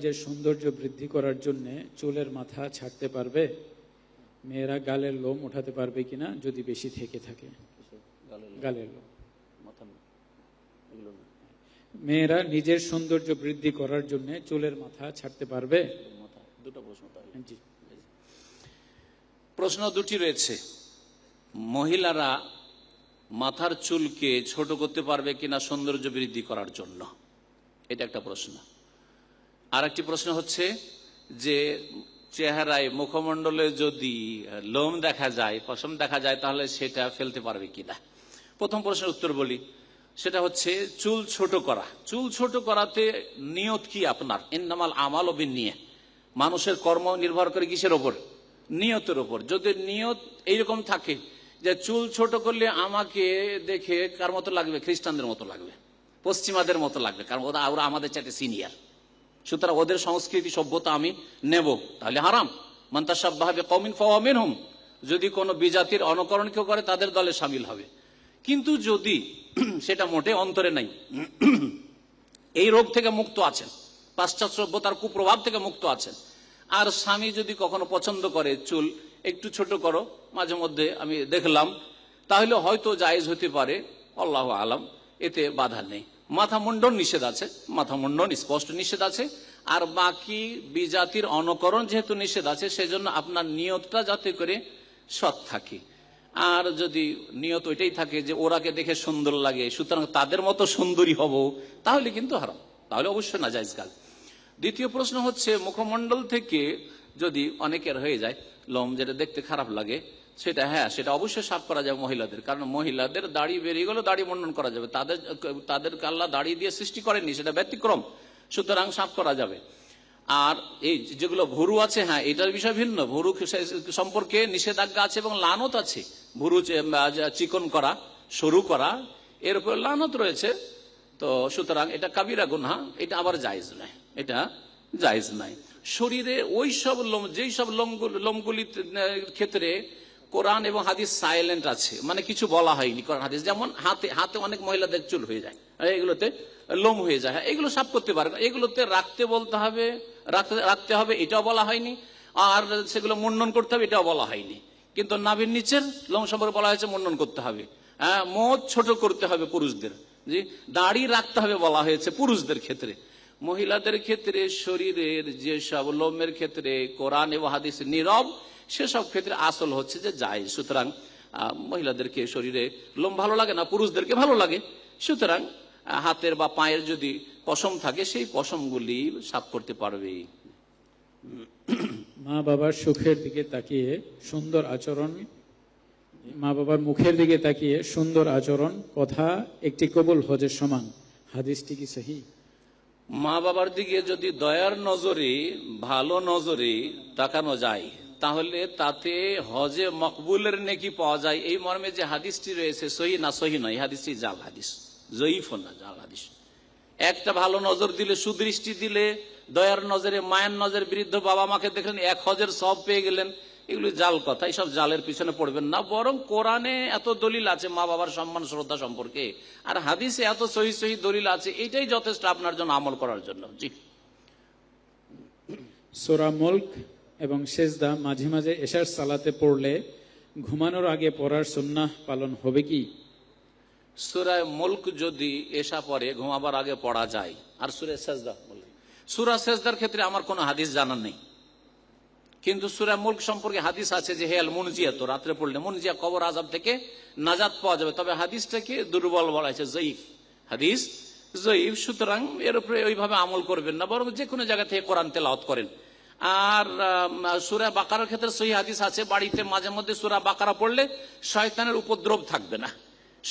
নিজের সৌন্দর্য বৃদ্ধি করার জন্যে চুলের মাথা ছাড়তে পারবে মেয়েরা গালের লোম উঠাতে পারবে কিনা যদি বেশি থেকে থাকে গালের লোম মেয়েরা নিজের সৌন্দর্য বৃদ্ধি করার জন্য চুলের মাথা ছাড়তে পারবে দুটো প্রশ্ন জি প্রশ্ন দুটি রয়েছে মহিলারা মাথার চুলকে ছোট করতে পারবে কিনা সৌন্দর্য বৃদ্ধি করার জন্য এটা একটা প্রশ্ন আর একটি প্রশ্ন হচ্ছে যে চেহারায় মুখমণ্ডলে যদি লোম দেখা যায় পশম দেখা যায় তাহলে সেটা ফেলতে পারবে কিনা প্রথম প্রশ্নের উত্তর বলি সেটা হচ্ছে চুল ছোট করা চুল ছোট করাতে নিয়ত কি আপনার ইন্নামাল আমাল ও নিয়ে মানুষের কর্ম নির্ভর করে কিসের ওপর নিয়তের ওপর যদি নিয়ত এইরকম থাকে যে চুল ছোট করলে আমাকে দেখে কার মতো লাগবে খ্রিস্টানদের মতো লাগবে পশ্চিমাদের মতো লাগবে কারণ ওরা ওরা আমাদের চাইতে সিনিয়র সুতরাং ওদের সংস্কৃতি সভ্যতা আমি নেব তাহলে হারাম মান্তাসাবাহাবে কমিন ফিন হুম যদি কোন বিজাতির অনুকরণ কেউ করে তাদের দলে সামিল হবে কিন্তু যদি সেটা মোটে অন্তরে নাই এই রোগ থেকে মুক্ত আছেন পাশ্চাত্য সভ্যতার কুপ্রভাব থেকে মুক্ত আছেন আর স্বামী যদি কখনো পছন্দ করে চুল একটু ছোট করো মাঝে মধ্যে আমি দেখলাম তাহলে হয়তো জায়েজ হতে পারে আল্লাহ আলম এতে বাধা নেই মাথা মুন্ডন নিষেধ আছে মাথা মুন্ডন স্পষ্ট নিষেধ আছে আর বাকি বিজাতির অনকরণ যেহেতু নিষেধ আছে সেজন্য আপনার নিয়তটা যাতে করে সৎ থাকে আর যদি নিয়ত ওইটাই থাকে যে ওরাকে দেখে সুন্দর লাগে সুতরাং তাদের মতো সুন্দরী হব তাহলে কিন্তু হারাম তাহলে অবশ্যই না যাইজ কাল দ্বিতীয় প্রশ্ন হচ্ছে মুখমণ্ডল থেকে যদি অনেকের হয়ে যায় লম যেটা দেখতে খারাপ লাগে সেটা হ্যাঁ সেটা অবশ্যই সাফ করা যাবে মহিলাদের কারণ মহিলাদের দাড়ি বেরিয়ে গেলে দাড়ি মন্ডন করা যাবে তাদের তাদের কাল্লা দাড়ি দিয়ে সৃষ্টি করেনি সেটা ব্যতিক্রম সুতরাং সাফ করা যাবে আর এই যেগুলো ভুরু আছে হ্যাঁ এটার বিষয় ভিন্ন ভুরু সম্পর্কে নিষেধাজ্ঞা আছে এবং লানত আছে ভুরু চিকন করা সরু করা এর উপর লানত রয়েছে তো সুতরাং এটা কাবিরা গুনহা এটা আবার জায়জ নয় এটা জায়জ নাই শরীরে ওই সব লোম যেই সব লোমগুলি লোমগুলির ক্ষেত্রে কোরআন এবং হাদিস সাইলেন্ট আছে মানে কিছু বলা হয়নি কোরআন হাদিস যেমন হাতে হাতে অনেক মহিলাদের চুল হয়ে যায় হ্যাঁ, এগুলোতে লোম হয়ে যায় হ্যাঁ, এগুলো সাফ করতে পারে এগুলোতে রাখতে বলতে হবে রাখতে হবে এটাও বলা হয়নি আর সেগুলো মুন্ডন করতে হবে এটাও বলা হয়নি কিন্তু নাভির নিচের লোম সম্পর্কে বলা হয়েছে মুন্ডন করতে হবে হ্যাঁ মদ ছোট করতে হবে পুরুষদের জি দাড়ি রাখতে হবে বলা হয়েছে পুরুষদের ক্ষেত্রে মহিলাদের ক্ষেত্রে শরীরের যে সব লোমের ক্ষেত্রে কোরআন এবং হাদিস নীরব সেসব ক্ষেত্রে আসল হচ্ছে যে যায় সুতরাং মহিলাদেরকে শরীরে লোম ভালো লাগে না পুরুষদেরকে ভালো লাগে সুতরাং হাতের বা পায়ের যদি পশম থাকে সেই গুলি সাফ করতে পারবে মা বাবার সুখের দিকে তাকিয়ে সুন্দর আচরণ মা বাবার মুখের দিকে তাকিয়ে সুন্দর আচরণ কথা একটি কবুল হজের সমান হাদিসটি কি সহি মা বাবার দিকে যদি দয়ার নজরে ভালো নজরে তাকানো যায় তাহলে তাতে হজে মকবুলের নেকি পাওয়া যায় এই মর্মে যে হাদিসটি রয়েছে সহি না সহি নয় হাদিসটি জাল হাদিস জয়ীফ না জাল হাদিস একটা ভালো নজর দিলে সুদৃষ্টি দিলে দয়ার নজরে মায়ের নজরে বৃদ্ধ বাবা মাকে দেখলেন এক হজের সব পেয়ে গেলেন এগুলি জাল কথা এইসব জালের পিছনে পড়বেন না বরং কোরআনে এত দলিল আছে মা বাবার সম্মান শ্রদ্ধা সম্পর্কে আর হাদিসে এত সহি সহি দলিল আছে এটাই যথেষ্ট আপনার জন্য আমল করার জন্য জি সোরা মুল্ক এবং শেষদা মাঝে মাঝে এশার সালাতে পড়লে ঘুমানোর আগে পড়ার সুন্নাহ পালন হবে কি সুরায় মুল্ক যদি এসা পরে ঘুমাবার আগে পড়া যায় আর সুরে সেজদা সুরা সেজদার ক্ষেত্রে আমার কোনো হাদিস জানা নেই কিন্তু সুরা মুল্ক সম্পর্কে হাদিস আছে যে হেয়াল মুনজিয়া তো রাত্রে পড়লে মুনজিয়া কবর আজাব থেকে নাজাদ পাওয়া যাবে তবে হাদিসটাকে দুর্বল বলা হয়েছে জয়ীফ হাদিস জয়ীফ সুতরাং এর উপরে ওইভাবে আমল করবেন না বরং যে কোনো জায়গা থেকে কোরআন তেলাওত করেন আর সুরা বাকারার ক্ষেত্রে সহি হাদিস আছে বাড়িতে মাঝে মধ্যে সুরা বাকারা পড়লে শয়তানের উপদ্রব থাকবে না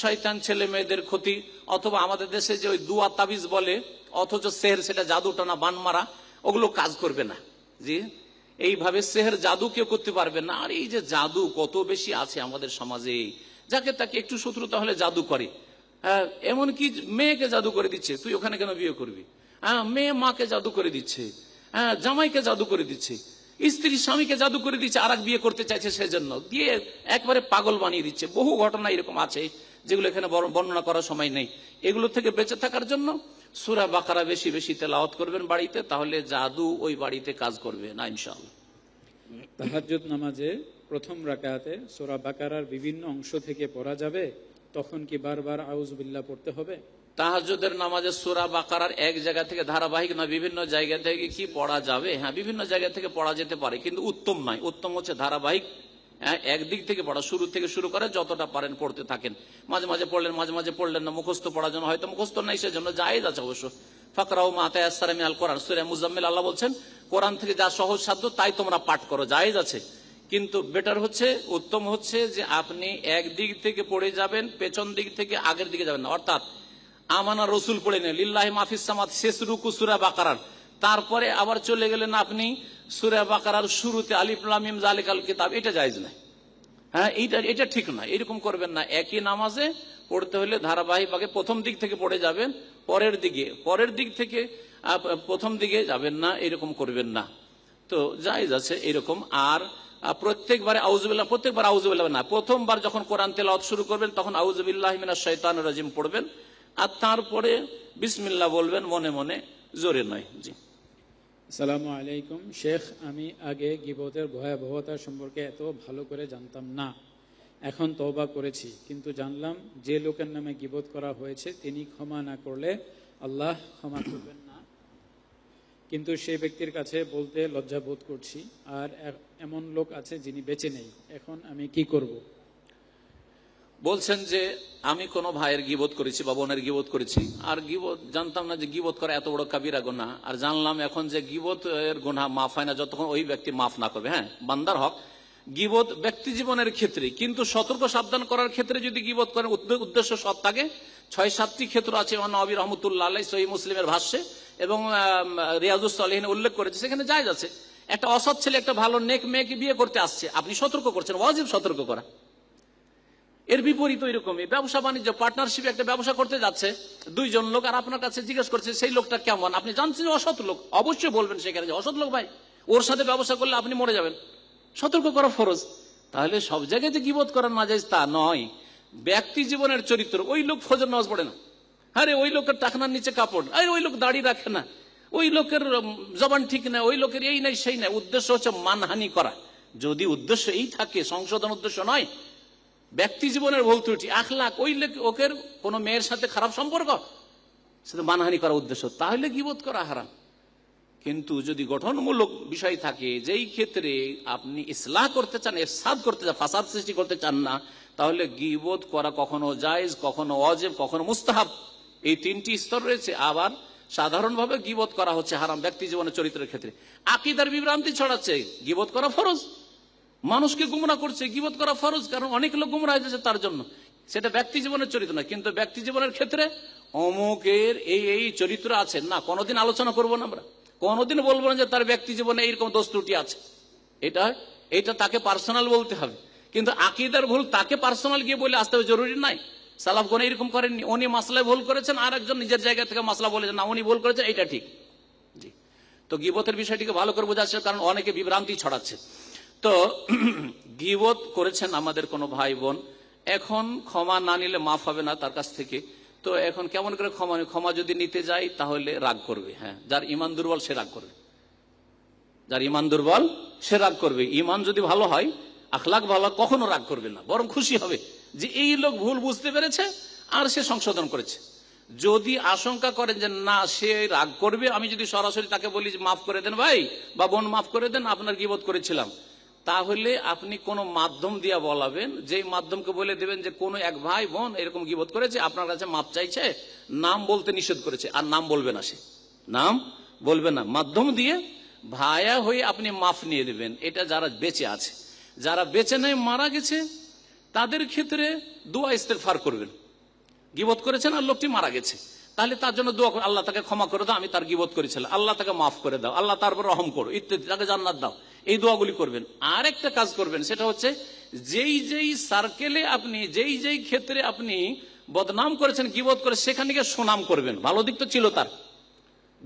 শয়তান ছেলে মেয়েদের ক্ষতি অথবা আমাদের দেশে যে ওই দুয়া তাবিজ বলে অথচ সেহের সেটা টানা বান মারা ওগুলো কাজ করবে না জি এইভাবে সেহের জাদু কেউ করতে পারবে না আর এই যে জাদু কত বেশি আছে আমাদের সমাজে যাকে তাকে একটু শত্রুতা হলে জাদু করে হ্যাঁ, এমন কি মেয়েকে জাদু করে দিচ্ছে তুই ওখানে কেন বিয়ে করবি হ্যাঁ মেয়ে মাকে জাদু করে দিচ্ছে হ্যাঁ জামাইকে জাদু করে দিচ্ছে স্ত্রী স্বামীকে জাদু করে দিচ্ছে আর বিয়ে করতে চাইছে সেজন্য দিয়ে একবারে পাগল বানিয়ে দিচ্ছে বহু ঘটনা এরকম আছে যেগুলো এখানে বর্ণনা করার সময় নেই এগুলো থেকে বেঁচে থাকার জন্য সুরা বাকারা বেশি বেশি তেলাওয়াত করবেন বাড়িতে তাহলে জাদু ওই বাড়িতে কাজ করবে না ইনশাআল্লাহ নামাজে প্রথম রাকাতে সুরা বাকারার বিভিন্ন অংশ থেকে পড়া যাবে তখন কি বারবার বিল্লা পড়তে হবে তাহাজুদের নামাজে সুরা বাকারার এক জায়গা থেকে ধারাবাহিক না বিভিন্ন জায়গা থেকে কি পড়া যাবে হ্যাঁ বিভিন্ন জায়গা থেকে পড়া যেতে পারে কিন্তু উত্তম নয় উত্তম হচ্ছে ধারাবাহিক হ্যাঁ, একদিক থেকে পড়া শুরু থেকে শুরু করে যতটা পারেন পড়তে থাকেন মাঝে মাঝে পড়লেন মাঝে মাঝে পড়লেন না মুখস্থ পড়ার জন্য হয়তো মুখস্থ নাই সেজন্য জায়েজ আছে অবশ্য ফাকরাও মাতায় আল কোরআন সুরে মুজাম্মিল আল্লাহ বলছেন কোরআন থেকে যা সহজ সাধ্য তাই তোমরা পাঠ করো জায়েজ আছে কিন্তু বেটার হচ্ছে উত্তম হচ্ছে যে আপনি এক দিক থেকে পড়ে যাবেন পেছন দিক থেকে আগের দিকে যাবেন না অর্থাৎ আমানা রসুল পড়ে নেন লিল্লাহ মাফিস শেষ রুকু সুরা বাকারার তারপরে আবার চলে গেলেন আপনি সুরে বাকার শুরুতে আলিফুল্লামিম জালিকাল কিতাব এটা জায়জ নাই হ্যাঁ এইটা এটা ঠিক না এরকম করবেন না একই নামাজে পড়তে হলে ধারাবাহিকভাবে প্রথম দিক থেকে পড়ে যাবেন পরের দিকে পরের দিক থেকে প্রথম দিকে যাবেন না এরকম করবেন না তো জায়জ আছে এরকম আর প্রত্যেকবারে আউজবিল্লাহ প্রত্যেকবার আউজবিল্লাহ না প্রথমবার যখন কোরআন তেলাওয়াত শুরু করবেন তখন আউজবিল্লাহ মিনা শৈতান রাজিম পড়বেন আর তারপরে বিসমিল্লাহ বলবেন মনে মনে জোরে নয় জি সালামু আলাইকুম শেখ আমি আগে গিবতের ভয়াবহতা সম্পর্কে এত ভালো করে জানতাম না এখন তওবা করেছি কিন্তু জানলাম যে লোকের নামে গিবত করা হয়েছে তিনি ক্ষমা না করলে আল্লাহ ক্ষমা করবেন না কিন্তু সেই ব্যক্তির কাছে বলতে লজ্জা বোধ করছি আর এমন লোক আছে যিনি বেঁচে নেই এখন আমি কি করবো বলছেন যে আমি কোনো ভাইয়ের গিবোধ করেছি বা বোনের গিবোধ করেছি আর গিবোধ জানতাম না যে গিবোধ করা এত বড় কাবিরা গোনা আর জানলাম এখন যে গিবোধ এর গোনা মাফ হয় না যতক্ষণ ওই ব্যক্তি মাফ না করবে হ্যাঁ বান্দার হক গিবোধ ব্যক্তি জীবনের ক্ষেত্রে কিন্তু সতর্ক সাবধান করার ক্ষেত্রে যদি গিবোধ করেন উদ্দেশ্য সব থাকে ছয় সাতটি ক্ষেত্র আছে নবী রহমতুল্লাহ আলাই সহি মুসলিমের ভাষ্যে এবং রিয়াজুসলিহীন উল্লেখ করেছে সেখানে যায় যাচ্ছে একটা অসৎ ছেলে একটা ভালো নেক মেয়েকে বিয়ে করতে আসছে আপনি সতর্ক করছেন ওয়াজিব সতর্ক করা এর বিপরীত ওই রকমই ব্যবসা বাণিজ্য পার্টনারশিপ একটা ব্যবসা করতে যাচ্ছে দুইজন লোক আর আপনার কাছে জিজ্ঞেস করছে সেই লোকটা কেমন আপনি জানছেন অসৎ লোক অবশ্যই বলবেন সেখানে যে অসৎ লোক ভাই ওর সাথে ব্যবসা করলে আপনি মরে যাবেন সতর্ক করা ফরজ তাহলে সব জায়গায় যে গিবোধ করার নাজাইজ যায় তা নয় ব্যক্তি জীবনের চরিত্র ওই লোক ফজর নজ পড়ে না আরে ওই লোকের টাকনার নিচে কাপড় আরে ওই লোক দাড়ি রাখে না ওই লোকের জবান ঠিক না ওই লোকের এই নাই সেই নাই উদ্দেশ্য হচ্ছে মানহানি করা যদি উদ্দেশ্য এই থাকে সংশোধন উদ্দেশ্য নয় ব্যক্তি জীবনের ভুল ত্রুটি আখলাক ওই ওকের কোনো মেয়ের সাথে খারাপ সম্পর্ক সেটা মানহানি করার উদ্দেশ্য তাহলে গিবোধ করা হারাম কিন্তু যদি গঠনমূলক বিষয় থাকে যেই ক্ষেত্রে আপনি ইসলাহ করতে চান এরসাদ করতে চান ফাসাদ সৃষ্টি করতে চান না তাহলে গিবোধ করা কখনো জায়েজ কখনো অজেব কখনো মুস্তাহাব এই তিনটি স্তর রয়েছে আবার সাধারণভাবে গিবোধ করা হচ্ছে হারাম ব্যক্তি জীবনের চরিত্রের ক্ষেত্রে আকিদার বিভ্রান্তি ছড়াচ্ছে গিবোধ করা ফরজ মানুষকে গুমরা করছে গিবত করা ফরজ কারণ অনেক লোক গুমরা হয়েছে তার জন্য সেটা ব্যক্তি জীবনের চরিত্র না কিন্তু ব্যক্তি জীবনের ক্ষেত্রে অমুকের এই এই চরিত্র আছে না কোনোদিন আলোচনা করব না আমরা কোনোদিন বলবো না যে তার ব্যক্তি জীবনে এইরকম দোষ ত্রুটি আছে এটা এটা তাকে পার্সোনাল বলতে হবে কিন্তু আকিদার ভুল তাকে পার্সোনাল গিয়ে বলে আসতে হবে জরুরি নাই সালাফ কোন এরকম করেননি উনি মাসলায় ভুল করেছেন আর একজন নিজের জায়গা থেকে মাসলা বলেছেন না উনি ভুল করেছেন এটা ঠিক জি তো গিবতের বিষয়টিকে ভালো করে বোঝাচ্ছে কারণ অনেকে বিভ্রান্তি ছড়াচ্ছে তো গিবত করেছেন আমাদের কোনো ভাই বোন এখন ক্ষমা না নিলে মাফ হবে না তার কাছ থেকে তো এখন কেমন করে ক্ষমা ক্ষমা যদি নিতে যাই তাহলে রাগ করবে হ্যাঁ যার ইমান দুর্বল সে রাগ করবে যার ইমান দুর্বল সে রাগ করবে ইমান যদি ভালো হয় আখলাখ ভালো কখনো রাগ করবে না বরং খুশি হবে যে এই লোক ভুল বুঝতে পেরেছে আর সে সংশোধন করেছে যদি আশঙ্কা করেন যে না সে রাগ করবে আমি যদি সরাসরি তাকে বলি মাফ করে দেন ভাই বা বোন মাফ করে দেন আপনার গিবোধ করেছিলাম তাহলে আপনি কোনো মাধ্যম দিয়া বলাবেন যেই মাধ্যমকে বলে দেবেন যে কোনো এক ভাই বোন এরকম গিবোধ করেছে আপনার কাছে মাপ চাইছে নাম বলতে নিষেধ করেছে আর নাম বলবে না সে নাম বলবে না মাধ্যম দিয়ে ভায়া হয়ে আপনি মাফ নিয়ে দেবেন এটা যারা বেঁচে আছে যারা বেঁচে নেই মারা গেছে তাদের ক্ষেত্রে দোয়া ইস্তেফার করবেন গিবোধ করেছেন আর লোকটি মারা গেছে তাহলে তার জন্য দোয়া করো আল্লাহ তাকে ক্ষমা করে দাও আমি তার গিবত করেছিলাম আল্লাহ তাকে মাফ করে দাও আল্লাহ তারপর রহম করো ইত্যাদি তাকে জান্নাত দাও এই দোয়াগুলি করবেন আর একটা কাজ করবেন সেটা হচ্ছে যেই যেই সার্কেলে আপনি যেই যেই ক্ষেত্রে আপনি বদনাম করেছেন গিবত করে সেখানে গিয়ে সুনাম করবেন ভালো দিক তো ছিল তার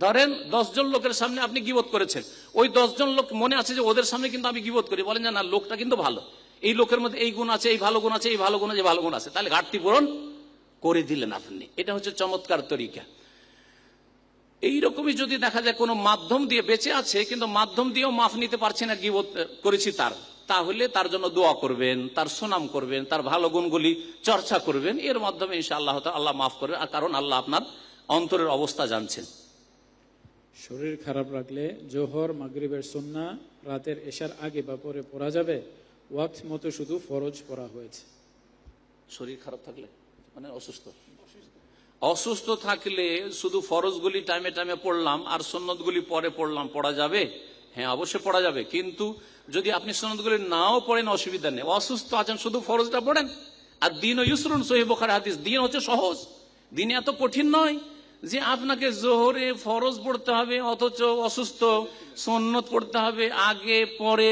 ধরেন জন লোকের সামনে আপনি গিবত করেছেন ওই জন লোক মনে আছে যে ওদের সামনে কিন্তু আমি গিবত করি বলেন যে না লোকটা কিন্তু ভালো এই লোকের মধ্যে এই গুণ আছে এই ভালো গুণ আছে এই ভালো গুণ আছে ভালো গুণ আছে তাহলে ঘাটতি পূরণ করে দিলেন আপনি এটা হচ্ছে চমৎকার তরিকা এইরকমই যদি দেখা যায় কোনো মাধ্যম দিয়ে বেঁচে আছে কিন্তু মাধ্যম দিয়েও মাফ নিতে পারছে না গিবত করেছি তার তাহলে তার জন্য দোয়া করবেন তার সুনাম করবেন তার ভালো গুণগুলি চর্চা করবেন এর মাধ্যমে ইনশা আল্লাহ আল্লাহ মাফ করবেন আর কারণ আল্লাহ আপনার অন্তরের অবস্থা জানছেন শরীর খারাপ রাখলে জোহর মাগরিবের সন্না রাতের এশার আগে বা পরে পড়া যাবে ওয়াক্ত মতো শুধু ফরজ পড়া হয়েছে শরীর খারাপ থাকলে মানে অসুস্থ অসুস্থ থাকলে শুধু ফরজগুলি টাইমে টাইমে পড়লাম আর সন্ন্যতগুলি পরে পড়লাম পড়া যাবে হ্যাঁ অবশ্যই পড়া যাবে কিন্তু যদি আপনি সনদগুলি নাও পড়েন অসুবিধা নেই অসুস্থ আছেন শুধু ফরজটা পড়েন আর দিন ও ইউসরুন সহি হাদিস দিন হচ্ছে সহজ দিন এত কঠিন নয় যে আপনাকে জোহরে ফরজ পড়তে হবে অথচ অসুস্থ সন্ন্যত পড়তে হবে আগে পরে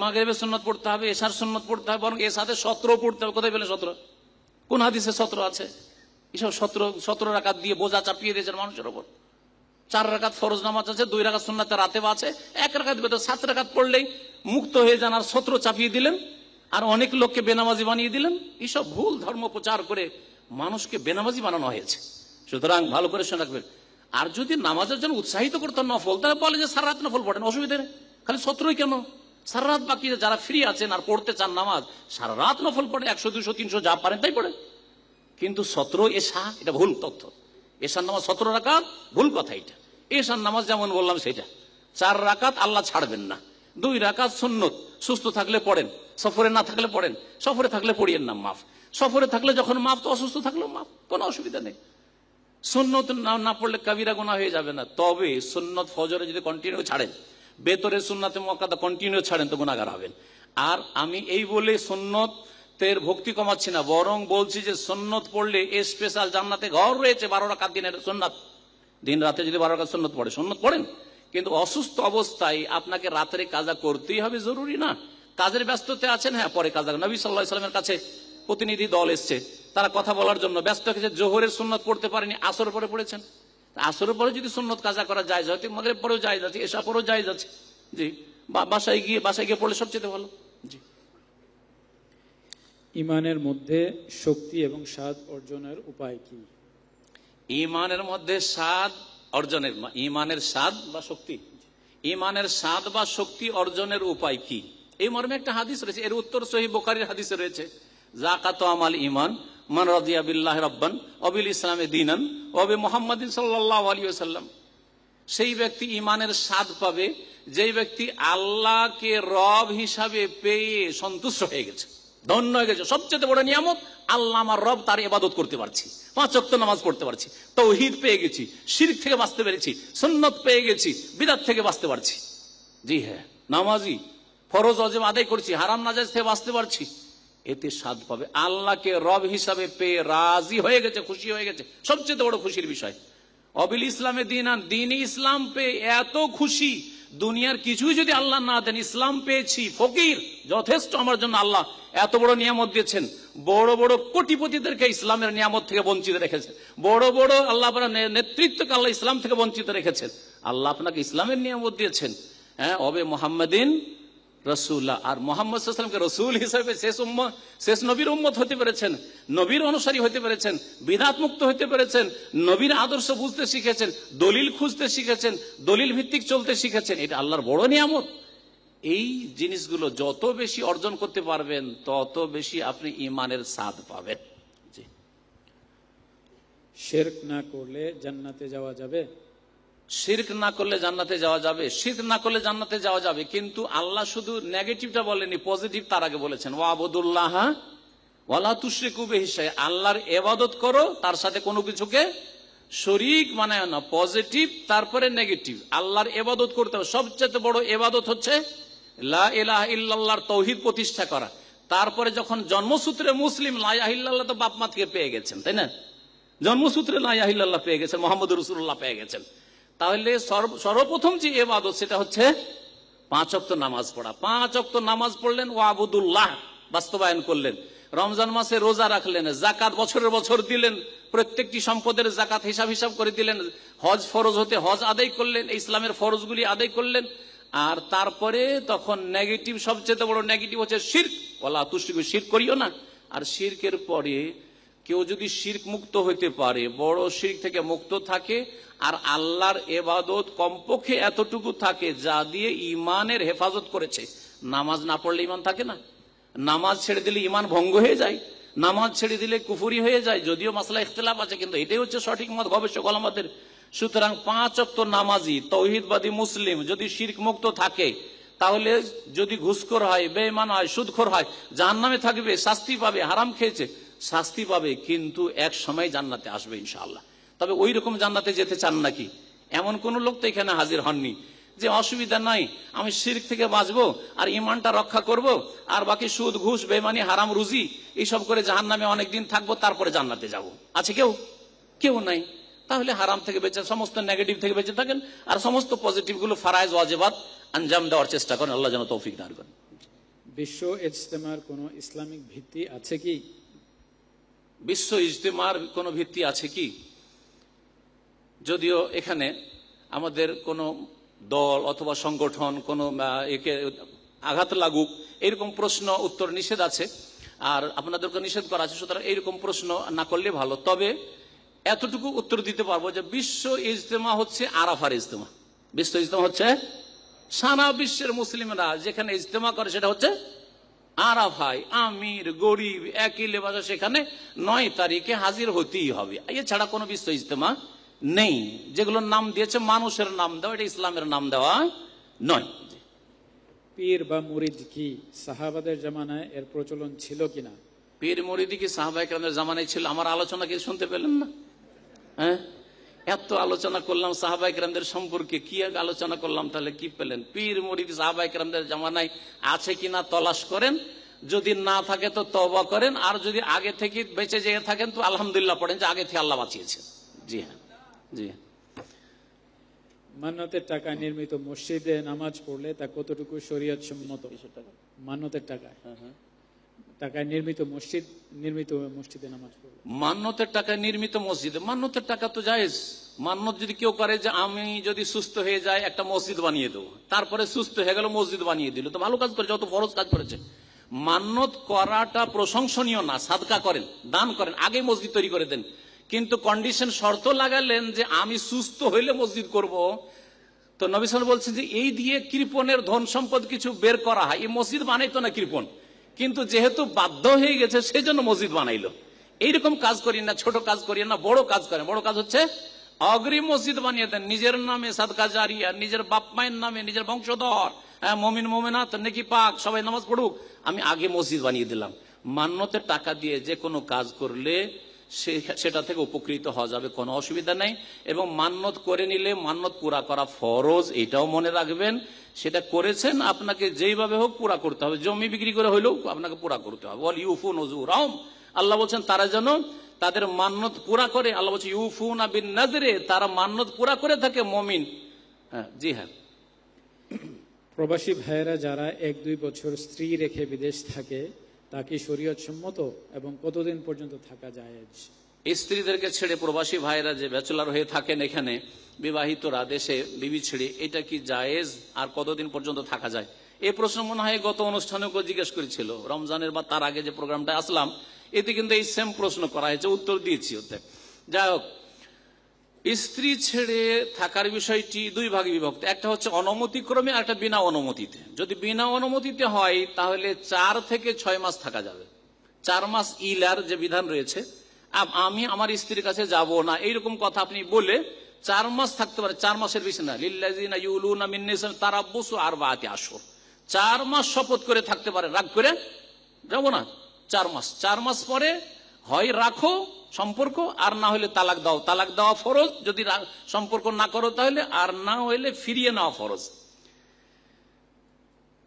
মাগরে সন্ন্যত পড়তে হবে এসার সন্ন্যত পড়তে হবে বরং এর সাথে সত্র পড়তে হবে কোথায় পেলেন সত্র কোন হাদিসে সতেরো আছে এসব সত্র সতেরো রাকাত দিয়ে বোঝা চাপিয়ে দিয়েছেন মানুষের ওপর চার রাখাত ফরজ নামাজ আছে দুই রাকাত সন্ন্যাত রাতে আছে এক রাকাত বেতন সাত রাখাত পড়লেই মুক্ত হয়ে যান আর সতেরো চাপিয়ে দিলেন আর অনেক লোককে বেনামাজি বানিয়ে দিলেন এসব ভুল ধর্ম প্রচার করে মানুষকে বেনামাজি বানানো হয়েছে সুতরাং ভালো করে শোনা রাখবেন আর যদি নামাজের জন্য উৎসাহিত করতেন নফল তাহলে বলে যে সারা রাত নফল পড়েন অসুবিধা নেই খালি সত্রই কেন সারা রাত বাকি যারা ফ্রি আছেন আর পড়তে চান নামাজ সারা রাত নফল পড়ে একশো দুশো তিনশো যা পারেন তাই পড়ে কিন্তু সতেরো এশা এটা ভুল তথ্য এশার নামাজ সতেরো রাকাত ভুল কথা এটা এশার নামাজ যেমন বললাম সেটা চার রাকাত আল্লাহ ছাড়বেন না দুই রাকাত সুন্নত সুস্থ থাকলে পড়েন সফরে না থাকলে পড়েন সফরে থাকলে পড়িয়েন না মাফ সফরে থাকলে যখন মাফ তো অসুস্থ থাকলেও মাফ কোনো অসুবিধা নেই সুন্নত না পড়লে কাবিরা গোনা হয়ে যাবে না তবে সুন্নত ফজরে যদি কন্টিনিউ ছাড়েন বেতরে সুন্নাতে মকাদা কন্টিনিউ ছাড়েন তো গুণাগার হবেন আর আমি এই বলে সন্ন্যতের ভক্তি কমাচ্ছি না বরং বলছি যে সন্ন্যত পড়লে স্পেশাল জান্নাতে ঘর রয়েছে বারো রাখার দিনের সন্ন্যাত দিন রাতে যদি বারো রাখার সন্ন্যত পড়ে সন্ন্যত পড়েন কিন্তু অসুস্থ অবস্থায় আপনাকে রাত্রে কাজা করতেই হবে জরুরি না কাজের ব্যস্ততে আছেন হ্যাঁ পরে কাজা নবী সাল্লাহ সাল্লামের কাছে প্রতিনিধি দল এসছে তারা কথা বলার জন্য ব্যস্ত হয়েছে জোহরের সুন্নত পড়তে পারেনি আসর পরে পড়েছেন আসরের পরে যদি সুন্নত কাজা করা যায় হয়তো মগের পরেও যায় যাচ্ছে এসা পরেও যায় যাচ্ছে জি বাসায় গিয়ে বাসায় গিয়ে পড়লে সবচেয়ে ভালো জি ইমানের মধ্যে শক্তি এবং স্বাদ অর্জনের উপায় কি ইমানের মধ্যে স্বাদ অর্জনের ইমানের স্বাদ বা শক্তি ইমানের স্বাদ বা শক্তি অর্জনের উপায় কি এই মর্মে একটা হাদিস রয়েছে এর উত্তর সহি বোকারির হাদিস রয়েছে জাকাত আমাল ইমান মান রাজিয়া বিল্লাহ রব্বান অবিল ইসলামে দিনান অবে মোহাম্মদ সাল্লাহ আলী সাল্লাম সেই ব্যক্তি ইমানের স্বাদ পাবে যেই ব্যক্তি আল্লাহকে রব হিসাবে পেয়ে সন্তুষ্ট হয়ে গেছে ধন্য হয়ে গেছে সবচেয়ে বড় নিয়ামক আল্লাহ আমার রব তার ইবাদত করতে পারছি পাঁচ অক্ত নামাজ পড়তে পারছি তৌহিদ পেয়ে গেছি শিরিক থেকে বাঁচতে পেরেছি সুন্নত পেয়ে গেছি বিদাত থেকে বাঁচতে পারছি জি হ্যাঁ নামাজি ফরজ অজেব আদায় করছি হারাম নাজাজ থেকে বাঁচতে পারছি এতে স্বাদ পাবে আল্লাহকে রব হিসাবে পেয়ে রাজি হয়ে গেছে খুশি হয়ে গেছে সবচেয়ে বড় খুশির বিষয় অবিল ইসলামে দিন আর দিন ইসলাম পেয়ে এত খুশি দুনিয়ার কিছুই যদি আল্লাহ না দেন ইসলাম পেয়েছি ফকির যথেষ্ট আমার জন্য আল্লাহ এত বড় নিয়ামত দিয়েছেন বড় বড় কোটিপতিদেরকে ইসলামের নিয়ামত থেকে বঞ্চিত রেখেছেন বড় বড় আল্লাহ আপনার নেতৃত্বকে আল্লাহ ইসলাম থেকে বঞ্চিত রেখেছেন আল্লাহ আপনাকে ইসলামের নিয়ামত দিয়েছেন হ্যাঁ অবে মোহাম্মদিন রসুল্লাহ আর মোহাম্মদ সাল্লামকে রসুল হিসেবে শেষ উম্ম শেষ নবীর উম্মত হতে পেরেছেন নবীর অনুসারী হতে পেরেছেন বিধাত মুক্ত হতে পেরেছেন নবীর আদর্শ বুঝতে শিখেছেন দলিল খুঁজতে শিখেছেন দলিল ভিত্তিক চলতে শিখেছেন এটা আল্লাহর বড় নিয়ামত এই জিনিসগুলো যত বেশি অর্জন করতে পারবেন তত বেশি আপনি ইমানের স্বাদ পাবেন শেরক না করলে জান্নাতে যাওয়া যাবে শির্ক না করলে জান্নাতে যাওয়া যাবে শীত না করলে জান্নাতে যাওয়া যাবে কিন্তু আল্লাহ শুধু নেগেটিভটা বলেনি পজিটিভ তার আগে বলেছেন আবদুল্লাহ ওয়ালা তুশ্রে কুবে হিসায় আল্লাহর এবাদত করো তার সাথে কোনো কিছুকে শরিক মানে না পজিটিভ তারপরে নেগেটিভ আল্লাহর এবাদত করতে হবে সবচেয়ে বড় এবাদত হচ্ছে লা ইল্লাল্লাহর তৌহিদ প্রতিষ্ঠা করা তারপরে যখন জন্মসূত্রে মুসলিম লাইয়াহিল্লাহ তো বাপমাতকে পেয়ে গেছেন তাই না জন্মসূত্রে লাইয়াহিল্লাহ পেয়ে গেছেন মোহাম্মদ রসুল্লাহ পেয়ে গেছেন তাহলে সর্বপ্রথম যে এবাদত সেটা হচ্ছে পাঁচ অক্ত নামাজ পড়া পাঁচ অক্ত নামাজ পড়লেন ও আবুদুল্লাহ বাস্তবায়ন করলেন রমজান মাসে রোজা রাখলেন জাকাত বছরের বছর দিলেন প্রত্যেকটি সম্পদের জাকাত হিসাব হিসাব করে দিলেন হজ ফরজ হতে হজ আদায় করলেন ইসলামের ফরজগুলি আদায় করলেন আর তারপরে তখন নেগেটিভ সবচেয়ে বড় নেগেটিভ হচ্ছে শির্ক ওলা তুষ্টিকে শির করিও না আর শির্কের পরে কেউ যদি শির্ক মুক্ত হইতে পারে বড় শির্ক থেকে মুক্ত থাকে আর আল্লাহর এবাদত কমপক্ষে এতটুকু থাকে যা দিয়ে ইমানের হেফাজত করেছে নামাজ না পড়লে ইমান থাকে না নামাজ ছেড়ে দিলে ইমান ভঙ্গ হয়ে যায় নামাজ ছেড়ে দিলে কুফুরি হয়ে যায় যদিও মাসলা ইখতলাফ আছে কিন্তু এটাই হচ্ছে সঠিক মত গবেষক আমাদের সুতরাং পাঁচ অক্ত নামাজি তৌহিদবাদী মুসলিম যদি শির্ক মুক্ত থাকে তাহলে যদি ঘুষখোর হয় বেমান হয় সুদখোর হয় যার নামে থাকবে শাস্তি পাবে হারাম খেয়েছে শাস্তি পাবে কিন্তু এক সময় জান্নাতে আসবে ইনশাআল্লাহ তবে ওই রকম জান্নাতে যেতে চান নাকি এমন কোন লোক তো এখানে হাজির হননি যে অসুবিধা নাই আমি শির্ক থেকে বাঁচবো আর ইমানটা রক্ষা করব আর বাকি সুদ ঘুষ বেমানি হারাম রুজি এইসব করে জাহান নামে অনেকদিন থাকবো তারপরে জান্নাতে যাব। আছে কেউ কেউ নাই তাহলে হারাম থেকে বেঁচে সমস্ত নেগেটিভ থেকে বেঁচে থাকেন আর সমস্ত পজিটিভ গুলো ফারাইজ ওয়াজেবাদ আঞ্জাম দেওয়ার চেষ্টা করেন আল্লাহ যেন তৌফিক দান করেন বিশ্ব ইজতেমার কোন ইসলামিক ভিত্তি আছে কি বিশ্ব ইজতেমার কোনো ভিত্তি আছে কি যদিও এখানে আমাদের কোনো দল অথবা সংগঠন কোনো একে আঘাত লাগুক এরকম প্রশ্ন উত্তর নিষেধ আছে আর আপনাদেরকে নিষেধ করা আছে সুতরাং এইরকম প্রশ্ন না করলে ভালো তবে এতটুকু উত্তর দিতে পারবো যে বিশ্ব ইজতেমা হচ্ছে আরাফার ইজতেমা বিশ্ব ইজতেমা হচ্ছে সারা বিশ্বের মুসলিমরা যেখানে ইজতেমা করে সেটা হচ্ছে আরা ভাই আমির গরিব একই লেবাজা সেখানে নয় তারিখে হাজির হতেই হবে এছাড়া কোনো বিশ্ব ইজতেমা নেই যেগুলোর নাম দিয়েছে মানুষের নাম দেওয়া এটা ইসলামের নাম দেওয়া নয় পীর বা মুরিদ কি সাহাবাদের জামানায় এর প্রচলন ছিল কিনা পীর মুরিদি কি সাহাবাহিক জামানায় ছিল আমার আলোচনা কি শুনতে পেলেন না হ্যাঁ এত আলোচনা করলাম সাহাবাইকরামদের সম্পর্কে কি আলোচনা করলাম তাহলে কি পেলেন পীর মরিদ সাহাবাইকরামদের জামানায় আছে কিনা তলাশ করেন যদি না থাকে তো তবা করেন আর যদি আগে থেকে বেঁচে যেয়ে থাকেন তো আলহামদুলিল্লাহ পড়েন যে আগে থেকে আল্লাহ বাঁচিয়েছে জি হ্যাঁ জি হ্যাঁ মান্যতের টাকা নির্মিত মসজিদে নামাজ পড়লে তা কতটুকু শরীয়ত সম্মত মান্যতের টাকা হ্যাঁ, হ্যাঁ। টাকায় নির্মিত মসজিদ নির্মিত মান্যতের টাকায় নির্মিত মসজিদে মান্যতের টাকা তো জায়েজ মান্যত যদি কেউ করে যে আমি যদি সুস্থ হয়ে যাই একটা মসজিদ বানিয়ে দেবো তারপরে সুস্থ হয়ে গেল মসজিদ বানিয়ে দিল তো ভালো কাজ করে যত ফরজ কাজ করেছে মান্যত করাটা প্রশংসনীয় না সাদকা করেন দান করেন আগে মসজিদ তৈরি করে দেন কিন্তু কন্ডিশন শর্ত লাগালেন যে আমি সুস্থ হইলে মসজিদ করব তো নবিসাল বলছেন যে এই দিয়ে কৃপনের ধন সম্পদ কিছু বের করা হয় এই মসজিদ বানাইতো না কৃপন কিন্তু যেহেতু বাধ্য হয়ে গেছে সেই জন্য মসজিদ বানাইলো এইরকম কাজ করি না ছোট কাজ করি না বড় কাজ করেন বড় কাজ হচ্ছে অগ্রিম মসজিদ বানিয়ে দেন নিজের নামে সাদকা জারিয়া নিজের বাপ মায়ের নামে নিজের বংশধর হ্যাঁ মমিন মোমেনাথ নাকি পাক সবাই নামাজ পড়ুক আমি আগে মসজিদ বানিয়ে দিলাম মান্যতে টাকা দিয়ে যে কোনো কাজ করলে সেটা থেকে উপকৃত হওয়া যাবে কোনো অসুবিধা নেই এবং মান্যত করে নিলে মান্যত পুরা করা ফরজ এটাও মনে রাখবেন সেটা করেছেন আপনাকে যেইভাবে হোক পুরা করতে হবে জমি বিক্রি করে হইলেও আপনাকে পুরা করতে হবে বল ইউফু নজুর আল্লাহ বলছেন তারা যেন তাদের মান্যত পুরা করে আল্লাহ বলছে ইউফু না নাজরে তারা মান্যত পুরা করে থাকে মমিন হ্যাঁ জি হ্যাঁ প্রবাসী ভাইয়েরা যারা এক দুই বছর স্ত্রী রেখে বিদেশ থাকে তা কি শরীয়ত সম্মত এবং কতদিন পর্যন্ত থাকা যায় স্ত্রীদেরকে ছেড়ে প্রবাসী ভাইরা যে ব্যাচেলার হয়ে থাকেন এখানে বিবাহিতরা দেশে বিবি ছেড়ে এটা কি জায়েজ আর কতদিন পর্যন্ত থাকা যায় এ প্রশ্ন মনে হয় গত অনুষ্ঠানেও জিজ্ঞেস করেছিল রমজানের বা তার আগে যে প্রোগ্রামটা আসলাম এতে কিন্তু এই সেম প্রশ্ন করা হয়েছে উত্তর দিয়েছি ওতে যাই হোক স্ত্রী ছেড়ে থাকার বিষয়টি দুই ভাগে বিভক্ত একটা হচ্ছে অনুমতিক্রমে আর একটা বিনা অনুমতিতে যদি বিনা অনুমতিতে হয় তাহলে চার থেকে ছয় মাস থাকা যাবে চার মাস ইলার যে বিধান রয়েছে আমি আমার স্ত্রীর কাছে যাব না এইরকম কথা আপনি বলে চার মাস থাকতে পারে চার মাসের বেশি না লিল্লাজিনা তারা বসু আর বাতি আসো চার মাস শপথ করে থাকতে পারে রাগ করে যাব না চার মাস চার মাস পরে হয় রাখো সম্পর্ক আর না হলে তালাক দাও তালাক দেওয়া ফরজ যদি সম্পর্ক না করো তাহলে আর না হলে ফিরিয়ে নেওয়া ফরজ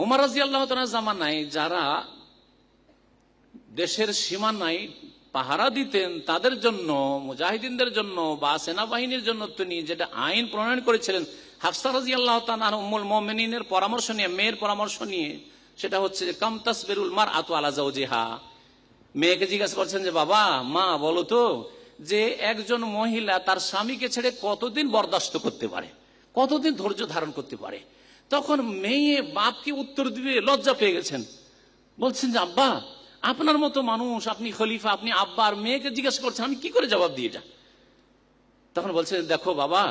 উমার রাজি আল্লাহ নাই যারা দেশের নাই পাহারা দিতেন তাদের জন্য মুজাহিদিনদের জন্য বা সেনাবাহিনীর জন্য তিনি যেটা আইন প্রণয়ন করেছিলেন হাফসা রাজি আল্লাহ উমুল মোমেনিনের পরামর্শ নিয়ে মেয়ের পরামর্শ নিয়ে সেটা হচ্ছে কাম বেরুল মার আতু আলাজাউজিহা মেয়েকে জিজ্ঞাসা করছেন যে বাবা মা বলো তো যে একজন মহিলা তার স্বামীকে ছেড়ে কতদিন বরদাস্ত করতে পারে কতদিন ধৈর্য ধারণ করতে পারে তখন মেয়ে বাপকে উত্তর দিবে লজ্জা পেয়ে গেছেন বলছেন যে আব্বা আপনার মতো মানুষ আপনি খলিফা আপনি আব্বার মেয়েকে জিজ্ঞেস করছেন আমি কি করে জবাব দিয়ে এটা তখন বলছে দেখো বাবা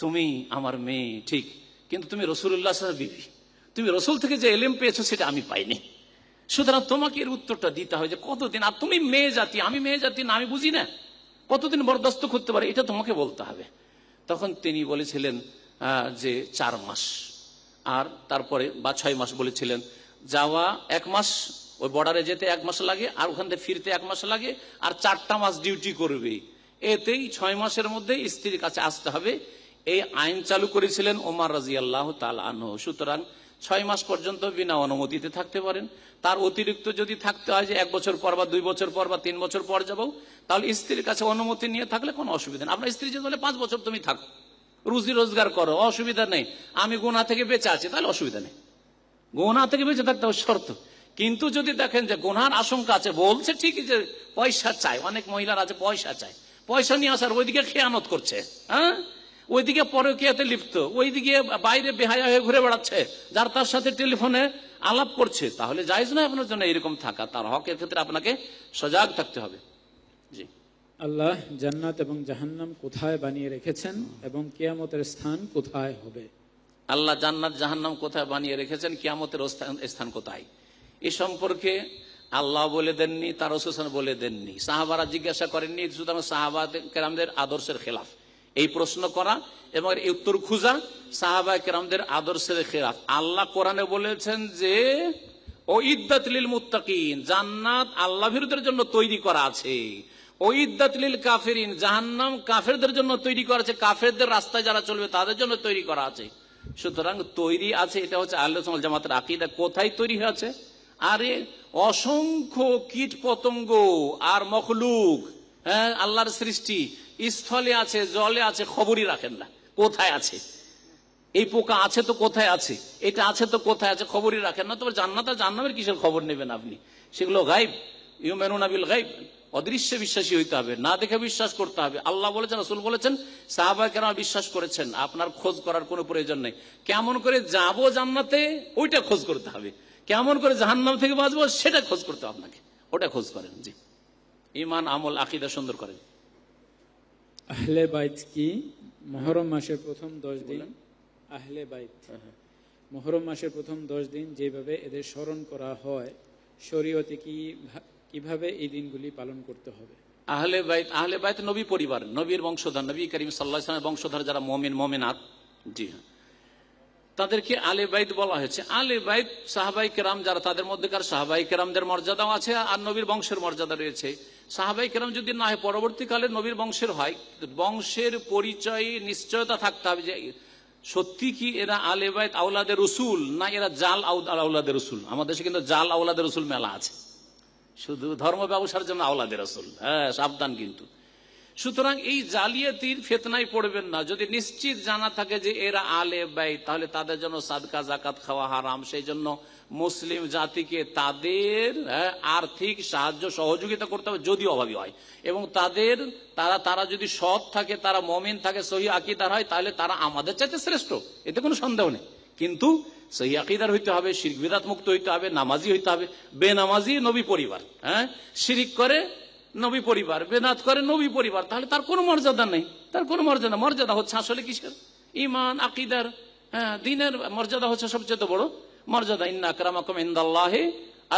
তুমি আমার মেয়ে ঠিক কিন্তু তুমি রসুল্লাহ বিবি তুমি রসুল থেকে যে এলএম পেয়েছো সেটা আমি পাইনি সুতরাং তোমাকে এর উত্তরটা দিতে হয় যে কতদিন আর তুমি মেয়ে জাতি আমি মেয়ে জাতি না আমি বুঝি না কতদিন বরদাস্ত করতে পারে এটা তোমাকে বলতে হবে তখন তিনি বলেছিলেন যে চার মাস আর তারপরে বা ছয় মাস বলেছিলেন যাওয়া এক মাস ওই বর্ডারে যেতে এক মাস লাগে আর ওখান থেকে ফিরতে এক মাস লাগে আর চারটা মাস ডিউটি করবে এতেই ছয় মাসের মধ্যে স্ত্রীর কাছে আসতে হবে এই আইন চালু করেছিলেন ওমার রাজি আল্লাহ তাল আনহ সুতরাং ছয় মাস পর্যন্ত বিনা অনুমতিতে থাকতে পারেন তার অতিরিক্ত যদি থাকতে হয় যে এক বছর পর বা দুই বছর পর বা তিন বছর পর যাবো তাহলে স্ত্রীর কাছে অনুমতি নিয়ে থাকলে কোনো অসুবিধা নেই আপনার স্ত্রী যদি বলে পাঁচ বছর তুমি থাকো রুজি রোজগার করো অসুবিধা নেই আমি গোনা থেকে বেঁচে আছি তাহলে অসুবিধা নেই গোনা থেকে বেঁচে থাকতে হবে শর্ত কিন্তু যদি দেখেন যে গোনার আশঙ্কা আছে বলছে ঠিকই যে পয়সা চায় অনেক মহিলার আছে পয়সা চায় পয়সা নিয়ে আসার ওইদিকে খেয়ানত করছে হ্যাঁ ওইদিকে পরকিয়াতে লিপ্ত ওইদিকে বাইরে বেহায়া হয়ে ঘুরে বেড়াচ্ছে যার তার সাথে টেলিফোনে আলাপ করছে তাহলে যাইজ না আপনার জন্য এরকম থাকা তার হকের ক্ষেত্রে আপনাকে সজাগ থাকতে হবে জি আল্লাহ জান্নাত এবং জাহান্নাম কোথায় বানিয়ে রেখেছেন এবং কিয়ামতের স্থান কোথায় হবে আল্লাহ জান্নাত জাহান্নাম কোথায় বানিয়ে রেখেছেন কিয়ামতের স্থান কোথায় এ সম্পর্কে আল্লাহ বলে দেননি তার হোসেন বলে দেননি সাহাবারা জিজ্ঞাসা করেননি সুতরাং সাহাবা কেরামদের আদর্শের খেলাফ এই প্রশ্ন করা এবং এই উত্তর খুঁজা সাহাবা কেরামদের আদর্শের খেলাফ আল্লাহ কোরআনে বলেছেন যে ও ইদ্দাতলিল মুত্তাকিন জান্নাত আল্লাহ ভিরুদের জন্য তৈরি করা আছে ও ইদাতলিল কাফেরিন জাহান্নাম কাফেরদের জন্য তৈরি করা আছে কাফেরদের রাস্তায় যারা চলবে তাদের জন্য তৈরি করা আছে সুতরাং তৈরি আছে এটা হচ্ছে আল্লাহ জামাতের আকিদা কোথায় তৈরি হয়েছে আরে অসংখ্য কীট পতঙ্গ আর মখলুক হ্যাঁ আল্লাহর সৃষ্টি স্থলে আছে জলে আছে খবরই রাখেন না কোথায় আছে এই পোকা আছে তো কোথায় আছে এটা আছে তো কোথায় আছে খবরই রাখেন না তবে জান্নাতা জান্নামের কিসের খবর নেবেন আপনি সেগুলো গাইব ইউমেনুনাবিল গাইব অদৃশ্যে বিশ্বাসী হইতে হবে না দেখে বিশ্বাস করতে হবে আল্লাহ বলেছেন রসুল বলেছেন সাহাবা কেন বিশ্বাস করেছেন আপনার খোঁজ করার কোনো প্রয়োজন নেই কেমন করে যাব জান্নাতে ওইটা খোঁজ করতে হবে কেমন করে জাহান্নাম থেকে বাঁচবো সেটা খোঁজ করতে আপনাকে ওটা খোঁজ করেন জি ইমান আমল আকিদা সুন্দর করেন আহলে বাইত কি মহরম মাসের প্রথম দশ দিন আহলে বাইত মহরম মাসের প্রথম দশ দিন যেভাবে এদের স্মরণ করা হয় শরীয়তে কি কিভাবে এই দিনগুলি পালন করতে হবে আহলে বাইত আহলে বাইত নবী পরিবার নবীর বংশধর নবী করিম সাল্লাহ বংশধর যারা মমিন মমিনাত জি হ্যাঁ তাদেরকে আলে বাইদ বলা হয়েছে আলে বাইদ সাহাবাই কেরাম যারা তাদের মধ্যেকার সাহাবাই কেরামদের মর্যাদাও আছে আর নবীর বংশের মর্যাদা রয়েছে সাহাবাই কেরাম যদি না হয় পরবর্তীকালে নবীর বংশের হয় বংশের পরিচয় নিশ্চয়তা থাকতে হবে যে সত্যি কি এরা আলে বাইদ আউলাদের রসুল না এরা জাল আউলাদের রসুল আমাদের দেশে কিন্তু জাল আউলাদের রসুল মেলা আছে শুধু ধর্ম ব্যবসার জন্য আউলাদের রসুল হ্যাঁ সাবধান কিন্তু সুতরাং এই জালিয়াতির ফেতনায় পড়বেন না যদি নিশ্চিত জানা থাকে যে এরা আলে ব্যয় তাহলে তাদের জন্য সাদকা জাকাত খাওয়া হারাম সেই জন্য মুসলিম জাতিকে তাদের হ্যাঁ, আর্থিক সাহায্য সহযোগিতা করতে হবে যদি অভাবী হয় এবং তাদের তারা তারা যদি সৎ থাকে তারা মমিন থাকে সহি আকিদার হয় তাহলে তারা আমাদের চাইতে শ্রেষ্ঠ এতে কোনো সন্দেহ নেই কিন্তু সহি আকিদার হইতে হবে শিরক বিদাত মুক্ত হইতে হবে নামাজি হইতে হবে নামাজি নবী পরিবার হ্যাঁ শিরিক করে নবী পরিবার বেদাত করে নবী পরিবার তাহলে তার কোনো মর্যাদা নেই তার কোনো মর্যাদা মর্যাদা হচ্ছে আসলে কিসের ইমান আকিদার হ্যাঁ দিনের মর্যাদা হচ্ছে সবচেয়ে বড় মর্যাদা ইন্না আকরামাকুম ইন্দাল্লাহে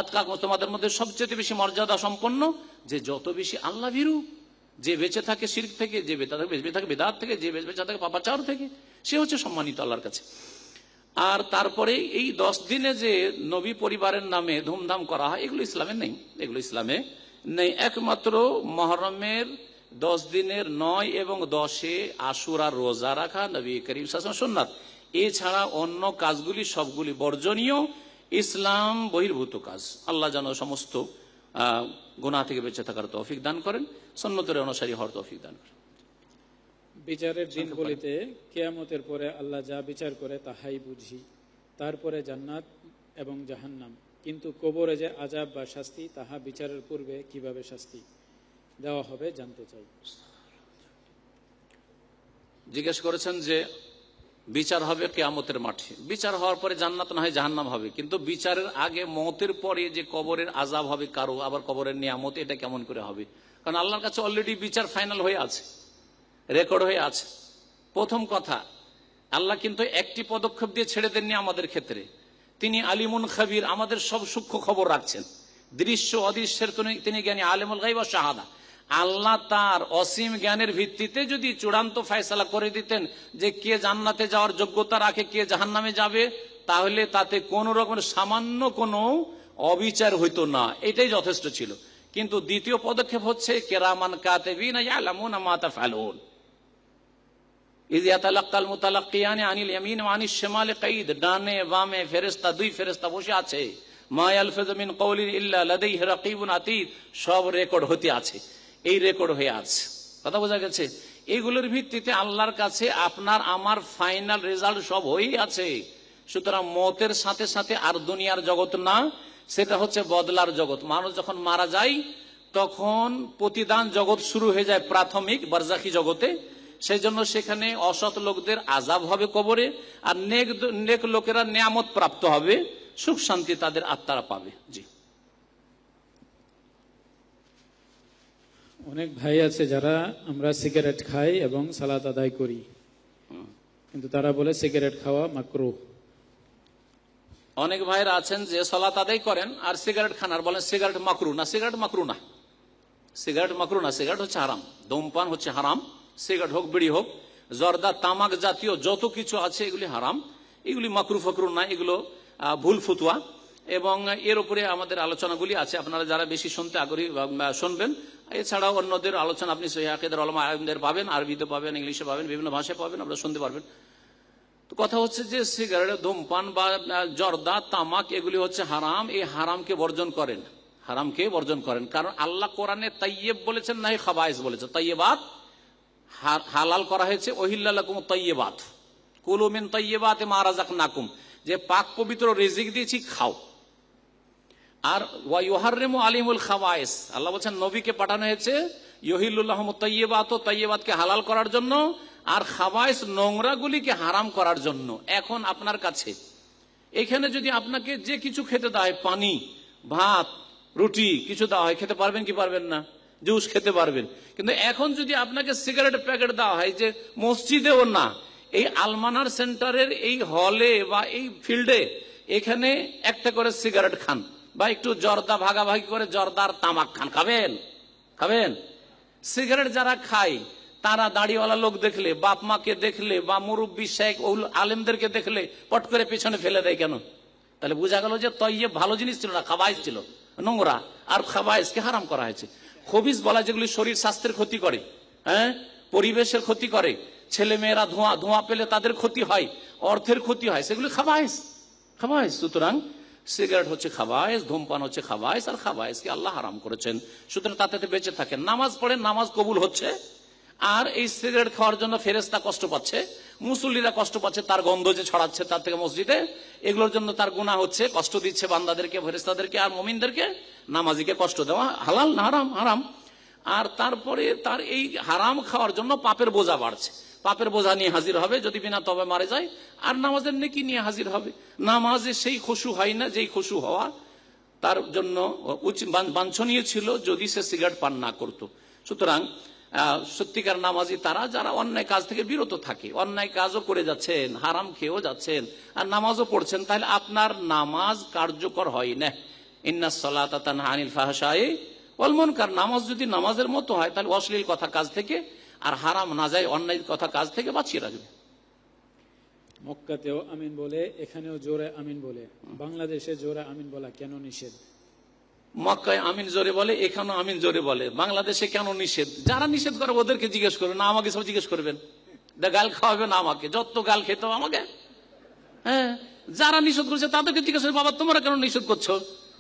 আতকাক তোমাদের মধ্যে সবচেয়ে বেশি মর্যাদা সম্পন্ন যে যত বেশি আল্লাহ ভিরু যে বেঁচে থাকে শির্ক থেকে যে বেঁচে থাকে বেদাত থেকে যে বেঁচে থাকে পাপাচার থেকে সে হচ্ছে সম্মানিত আল্লাহর কাছে আর তারপরে এই দশ দিনে যে নবী পরিবারের নামে ধুমধাম করা হয় এগুলো ইসলামে নেই এগুলো ইসলামে নেই একমাত্র মহরমের দশ দিনের নয় এবং দশে আশুরার রোজা রাখা নবী করিম শাসন সোননাথ এছাড়া অন্য কাজগুলি সবগুলি বর্জনীয় ইসলাম বহির্ভূত কাজ আল্লাহ যেন সমস্ত গুণা থেকে বেঁচে থাকার তৌফিক দান করেন সন্ন্যতের অনুসারী হওয়ার তৌফিক দান করেন বিচারের বলিতে কেয়ামতের পরে আল্লাহ যা বিচার করে তাহাই বুঝি তারপরে জান্নাত এবং জাহান্নাম কিন্তু কবরে যে আজাব বা শাস্তি তাহা বিচারের পূর্বে কিভাবে শাস্তি দেওয়া হবে জানতে চাই জিজ্ঞেস করেছেন যে বিচার হবে কেয়ামতের মাঠে বিচার হওয়ার পরে জান্নাত না হয় জাহান্নাম হবে কিন্তু বিচারের আগে মতের পরে যে কবরের আজাব হবে কারো আবার কবরের নিয়ামত এটা কেমন করে হবে কারণ আল্লাহর কাছে অলরেডি বিচার ফাইনাল হয়ে আছে রেকর্ড হয়ে আছে প্রথম কথা আল্লাহ কিন্তু একটি পদক্ষেপ দিয়ে ছেড়ে দেননি আমাদের ক্ষেত্রে তিনি আলিমুন খাবির আমাদের সব সূক্ষ্ম খবর রাখছেন দৃশ্য অদৃশ্যের তিনি জ্ঞানী আলিমুল গাইব শাহাদা আল্লাহ তার অসীম জ্ঞানের ভিত্তিতে যদি চূড়ান্ত ফয়সালা করে দিতেন যে কে জান্নাতে যাওয়ার যোগ্যতা রাখে কে জাহান্নামে যাবে তাহলে তাতে কোন রকমের সামান্য কোনো অবিচার হইতো না এটাই যথেষ্ট ছিল কিন্তু দ্বিতীয় পদক্ষেপ হচ্ছে কেরামান কাতে বিনা আমাতা ফালুন ইজিয়াতাল কাইদ ডানে বামে দুই ফেরেস্তা বসে আছে মায়াল সব রেকর্ড হতে আছে এই রেকর্ড হয়ে আছে কথা বোঝা গেছে এইগুলোর ভিত্তিতে আল্লাহর কাছে আপনার আমার ফাইনাল রেজাল্ট সব হয়েই আছে সুতরাং মতের সাথে সাথে আর দুনিয়ার জগৎ না সেটা হচ্ছে বদলার জগৎ মানুষ যখন মারা যায় তখন প্রতিদান জগৎ শুরু হয়ে যায় প্রাথমিক বার্জাকি জগতে সেই জন্য সেখানে অসৎ লোকদের আজাব হবে কবরে আর নেক লোকেরা নিয়ামত প্রাপ্ত হবে সুখ শান্তি তাদের আত্মারা পাবে জি অনেক ভাই আছে যারা আমরা সিগারেট খাই এবং সালাত আদায় করি কিন্তু তারা বলে সিগারেট খাওয়া মাকরু অনেক ভাইয়ের আছেন যে সলাত আদায় করেন আর সিগারেট খান আর বলেন সিগারেট মাকরু না সিগারেট মাকরু না সিগারেট মাকরু না সিগারেট হচ্ছে হারাম ধূমপান হচ্ছে হারাম সিগারেট হোক বিড়ি হোক জর্দা তামাক জাতীয় যত কিছু আছে এগুলি হারাম এগুলি মাকরু ফকরু না এগুলো ভুল ফুতুয়া এবং এর উপরে আমাদের আলোচনাগুলি আছে আপনারা যারা বেশি শুনতে আগ্রহী শুনবেন এছাড়াও অন্যদের আলোচনা আপনি সহিদের আলম আলমদের পাবেন আরবিতে পাবেন ইংলিশে পাবেন বিভিন্ন ভাষায় পাবেন আপনারা শুনতে পারবেন তো কথা হচ্ছে যে সিগারেট ধূমপান বা জর্দা তামাক এগুলি হচ্ছে হারাম এই হারামকে বর্জন করেন হারামকে বর্জন করেন কারণ আল্লাহ কোরআনে তাইয়েব বলেছেন না খাবায়স বলেছেন তাইয়েবাদ হালাল করা হয়েছে ওহিল্লাকুম তৈবাত কুলুমিন তৈবাত মারাজাক নাকুম যে পাক পবিত্র রেজিক দিয়েছি খাও আর ওয়াইহারিম আলিমুল খাওয়াইস আল্লাহ বলছেন নবীকে পাঠানো হয়েছে ইহিল্লাহ তৈবাত ও তৈবাতকে হালাল করার জন্য আর খাওয়াইস নোংরাগুলিকে হারাম করার জন্য এখন আপনার কাছে এখানে যদি আপনাকে যে কিছু খেতে দেয় পানি ভাত রুটি কিছু দেওয়া হয় খেতে পারবেন কি পারবেন না জুস খেতে পারবেন কিন্তু এখন যদি আপনাকে সিগারেট প্যাকেট দেওয়া হয় যে মসজিদেও না এই আলমানার সেন্টারের এই হলে বা এই ফিল্ডে এখানে একটা করে সিগারেট খান বা একটু জর্দা ভাগাভাগি করে জর্দার তামাক খান খাবেন খাবেন সিগারেট যারা খায় তারা দাড়িওয়ালা লোক দেখলে বাপ মাকে দেখলে বা মুরব্বী শেখ আলেমদেরকে দেখলে পট করে পেছনে ফেলে দেয় কেন তাহলে বোঝা গেল যে তৈয়ে ভালো জিনিস ছিল না খাবাই ছিল নোংরা আর খাবাইজকে হারাম করা হয়েছে খবিজ বলা যেগুলি শরীর স্বাস্থ্যের ক্ষতি করে হ্যাঁ পরিবেশের ক্ষতি করে ছেলে মেয়েরা ধোঁয়া ধোঁয়া পেলে তাদের ক্ষতি হয় অর্থের ক্ষতি হয় সেগুলি খাবায়স খাবায়স সুতরাং সিগারেট হচ্ছে খাবায়স ধূমপান হচ্ছে খাবায়স আর খাবায়সকে আল্লাহ হারাম করেছেন সুতরাং তাতে বেঁচে থাকেন নামাজ পড়ে নামাজ কবুল হচ্ছে আর এই সিগারেট খাওয়ার জন্য ফেরেস্তা কষ্ট পাচ্ছে মুসল্লিরা কষ্ট পাচ্ছে তার গন্ধ যে ছড়াচ্ছে তার থেকে মসজিদে এগুলোর জন্য তার গুণা হচ্ছে কষ্ট দিচ্ছে বান্দাদেরকে ফেরেস্তাদেরকে আর মমিনদেরকে নামাজিকে কষ্ট দেওয়া হালাল না হারাম হারাম আর তারপরে তার এই হারাম খাওয়ার জন্য পাপের বোঝা বাড়ছে পাপের বোঝা নিয়ে হাজির হবে যদি বিনা তবে মারা যায় আর নামাজের নেকি নিয়ে হাজির হবে নামাজে সেই খসু হয় না যেই খসু হওয়া তার জন্য বাঞ্ছনীয় ছিল যদি সে সিগারেট পান না করতো সুতরাং সত্যিকার নামাজি তারা যারা অন্যায় কাজ থেকে বিরত থাকে অন্যায় কাজও করে যাচ্ছেন হারাম খেয়েও যাচ্ছেন আর নামাজও পড়ছেন তাহলে আপনার নামাজ কার্যকর হয় না ইন্নাসলাতানিল ফাহাশাই অলমনকার নামাজ যদি নামাজের মতো হয় তাহলে অশ্লীল কথা কাজ থেকে আর হারাম না যায় অন্যায় কথা কাজ থেকে বাঁচিয়ে রাখবে মক্কাতেও আমিন বলে এখানেও জোরে আমিন বলে বাংলাদেশে জোরে আমিন বলা কেন নিষেধ মক্কায় আমিন জোরে বলে এখানেও আমিন জোরে বলে বাংলাদেশে কেন নিষেধ যারা নিষেধ করে ওদেরকে জিজ্ঞেস করবেন না আমাকে সব জিজ্ঞেস করবেন গাল খাওয়াবে না আমাকে যত গাল খেতে আমাকে হ্যাঁ যারা নিষেধ করছে তাদেরকে জিজ্ঞেস করবে বাবা তোমরা কেন নিষেধ করছো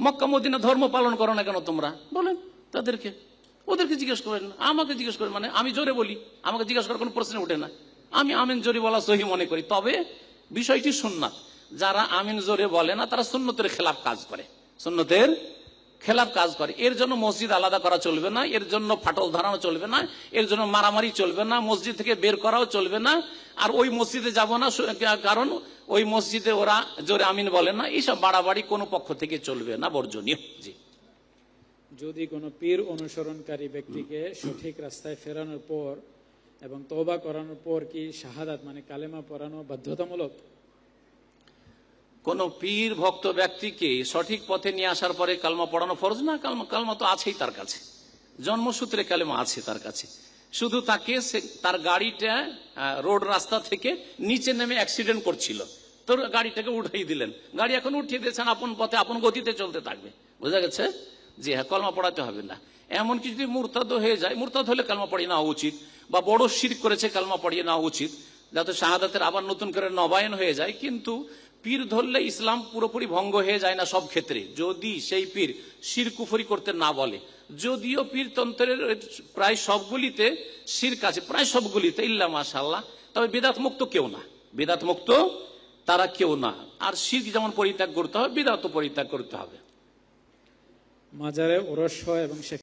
মক্কা মদিনা ধর্ম পালন করো না কেন তোমরা বলেন তাদেরকে ওদেরকে জিজ্ঞেস করেন আমাকে জিজ্ঞেস করেন মানে আমি জোরে বলি আমাকে জিজ্ঞেস করার কোনো প্রশ্ন ওঠে না আমি আমিন জোরে বলা সহি মনে করি তবে বিষয়টি সুন্নাত যারা আমিন জোরে বলে না তারা সুন্নতের খেলাফ কাজ করে সুন্নতের খেলাপ কাজ করে এর জন্য মসজিদ আলাদা করা চলবে না এর জন্য ফাটল ধরানো চলবে না এর জন্য মারামারি চলবে না মসজিদ থেকে বের করাও চলবে না আর ওই মসজিদে যাব না কারণ ওই মসজিদে ওরা জোরে আমিন বলে না এইসব বাড়াবাড়ি কোনো পক্ষ থেকে চলবে না বর্জনীয় জি যদি কোনো পীর অনুসরণকারী ব্যক্তিকে সঠিক রাস্তায় ফেরানোর পর এবং তবা করানোর পর কি শাহাদাত মানে কালেমা পড়ানো বাধ্যতামূলক কোন পীর ভক্ত ব্যক্তিকে সঠিক পথে নিয়ে আসার পরে কালমা পড়ানো ফরজ না কালমা কালমা তো আছেই তার কাছে জন্মসূত্রে কালেমা আছে তার কাছে শুধু তাকে তার গাড়িটা রোড রাস্তা থেকে নিচে নেমে অ্যাক্সিডেন্ট করছিল তো গাড়িটাকে উঠাই দিলেন গাড়ি এখন উঠিয়ে দিয়েছেন আপন পথে আপন গতিতে চলতে থাকবে বোঝা গেছে যে হ্যাঁ কলমা পড়াতে হবে না এমনকি যদি মুরতাদ হয়ে যায় মুরতাদ হলে কালমা পড়িয়ে নেওয়া উচিত বা বড় শির করেছে কালমা পড়িয়ে নেওয়া উচিত যাতে শাহাদাতের আবার নতুন করে নবায়ন হয়ে যায় কিন্তু পীর ধরলে ইসলাম পুরোপুরি ভঙ্গ হয়ে যায় না সব ক্ষেত্রে যদি সেই পীর শিরকুফরি করতে না বলে যদিও পীরতন্ত্রের প্রায় সবগুলিতে শির কাছে প্রায় সবগুলিতে ইল্লা মাশাল্লাহ তবে বেদাত মুক্ত কেউ না বেদাত মুক্ত তারা কেউ না আর শির যেমন পরিত্যাগ করতে হবে বেদাত পরিত্যাগ করতে হবে মাজারে